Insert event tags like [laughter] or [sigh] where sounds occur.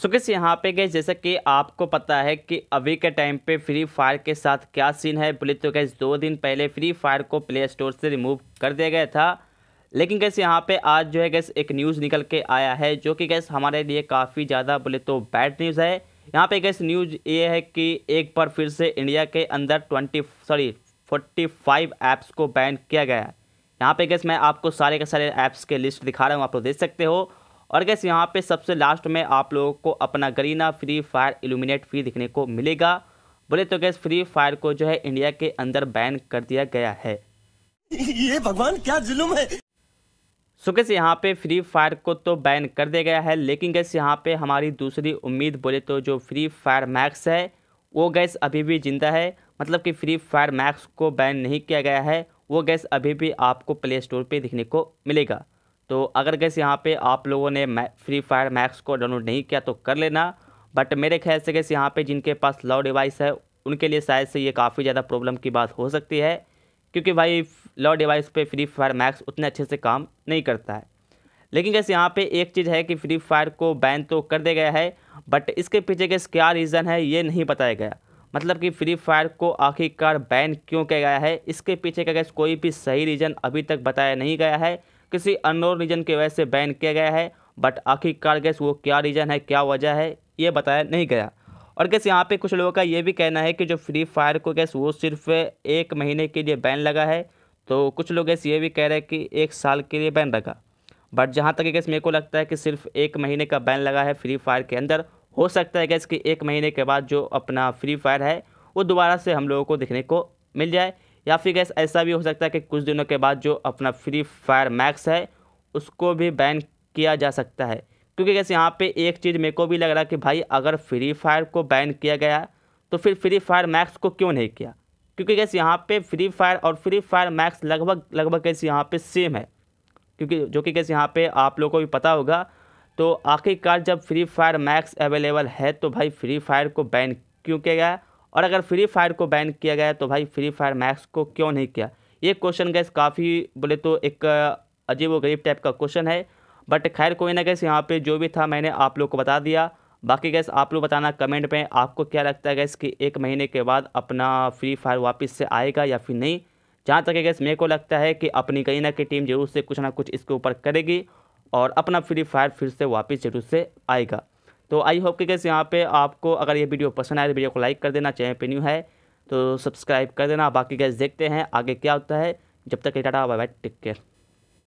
सो किस यहाँ पे गए जैसा कि आपको पता है कि अभी के टाइम पे फ्री फायर के साथ क्या सीन है बोले तो गैस दो दिन पहले फ्री फायर को प्ले स्टोर से रिमूव कर दिया गया था लेकिन कैसे यहाँ पे आज जो है गैस एक न्यूज़ निकल के आया है जो कि गैस हमारे लिए काफ़ी ज़्यादा बोले तो बैड न्यूज़ है यहाँ पे गैस न्यूज़ ये है कि एक बार फिर से इंडिया के अंदर twenty sorry forty five apps को बैन किया गया है यहाँ पे गैस मैं आपको सारे के सारे ऐप्स के लिस्ट दिखा रहा हूँ आप लोग देख सकते हो और गैस यहाँ पे सबसे लास्ट में आप लोगों को अपना Garena Free Fire illuminate free दिखने को मिलेगा बोले तो गैस फ्री फायर को जो है इंडिया के अंदर बैन कर दिया गया है [laughs] ये भगवान क्या जुलूम है सो गैस यहाँ पे फ्री फायर को तो बैन कर दिया गया है लेकिन गैस यहाँ पे हमारी दूसरी उम्मीद बोले तो जो फ्री फायर मैक्स है वो गैस अभी भी ज़िंदा है मतलब कि फ्री फायर मैक्स को बैन नहीं किया गया है वो गैस अभी भी आपको प्ले स्टोर पर दिखने को मिलेगा तो अगर गैस यहाँ पे आप लोगों ने फ्री फायर मैक्स को डाउनलोड नहीं किया तो कर लेना बट मेरे ख्याल से गैस यहाँ पे जिनके पास लव डिवाइस है उनके लिए शायद से ये काफ़ी ज़्यादा प्रॉब्लम की बात हो सकती है क्योंकि भाई लॉ डिवाइस पे फ्री फायर मैक्स उतने अच्छे से काम नहीं करता है लेकिन गैस यहाँ पर एक चीज़ है कि फ्री फायर को बैन तो कर दिया गया है बट इसके पीछे गैस क्या रीज़न है ये नहीं बताया गया मतलब कि फ्री फायर को आखिरकार बैन क्यों किया गया है इसके पीछे का गैस कोई भी सही रीज़न अभी तक बताया नहीं गया है किसी अनोन रीज़न की वजह से बैन किया गया है बट आखिरकार गैस वो क्या रीज़न है क्या वजह है ये बताया नहीं गया और गैस यहाँ पे कुछ लोगों का ये भी कहना है कि जो फ्री फायर को गैस वो सिर्फ एक महीने के लिए बैन लगा है तो कुछ लोग गैस ये भी कह रहे हैं कि एक साल के लिए बैन लगा बट जहाँ तक गैस मेरे को लगता है कि सिर्फ एक महीने का बैन लगा है फ्री फायर के अंदर हो सकता है गैस कि एक महीने के बाद जो अपना फ्री फायर है वो दोबारा से हम लोगों को देखने को मिल जाए या फिर गैस ऐसा भी हो सकता है कि कुछ दिनों के बाद जो अपना फ्री फायर मैक्स है उसको भी बैन किया जा सकता है क्योंकि गैस यहाँ पे एक चीज़ मेरे को भी लग रहा है कि भाई अगर फ्री फायर को बैन किया गया तो फिर फ्री फायर मैक्स को क्यों नहीं किया क्योंकि गैस यहाँ पे फ्री फायर और फ्री फायर मैक्स लगभग लगभग गैस यहाँ पे सेम है क्योंकि जो कि गैस यहाँ पे आप लोगों को भी पता होगा तो आखिरकार जब फ्री फायर मैक्स अवेलेबल है तो भाई फ्री फायर को बैन क्यों किया गया और अगर फ्री फायर को बैन किया गया तो भाई फ्री फायर मैक्स को क्यों नहीं किया ये क्वेश्चन गैस काफ़ी बोले तो एक अजीब व गरीब टाइप का क्वेश्चन है बट खैर कोई ना गैस यहाँ पे जो भी था मैंने आप लोग को बता दिया बाकी गैस आप लोग बताना कमेंट में आपको क्या लगता है गैस कि एक महीने के बाद अपना फ्री फायर वापस से आएगा या फिर नहीं जहाँ तक है गैस मेरे को लगता है कि अपनी कहीं ना कहीं टीम जरूर से कुछ ना कुछ इसके ऊपर करेगी और अपना फ्री फायर फिर से वापस जरूर से आएगा तो आई होप कि कैसे यहाँ पे आपको अगर ये वीडियो पसंद आए तो वीडियो को लाइक कर देना चैनल पे न्यू है तो सब्सक्राइब कर देना बाकी गैस देखते हैं आगे क्या होता है जब तक ये tata bye bye take care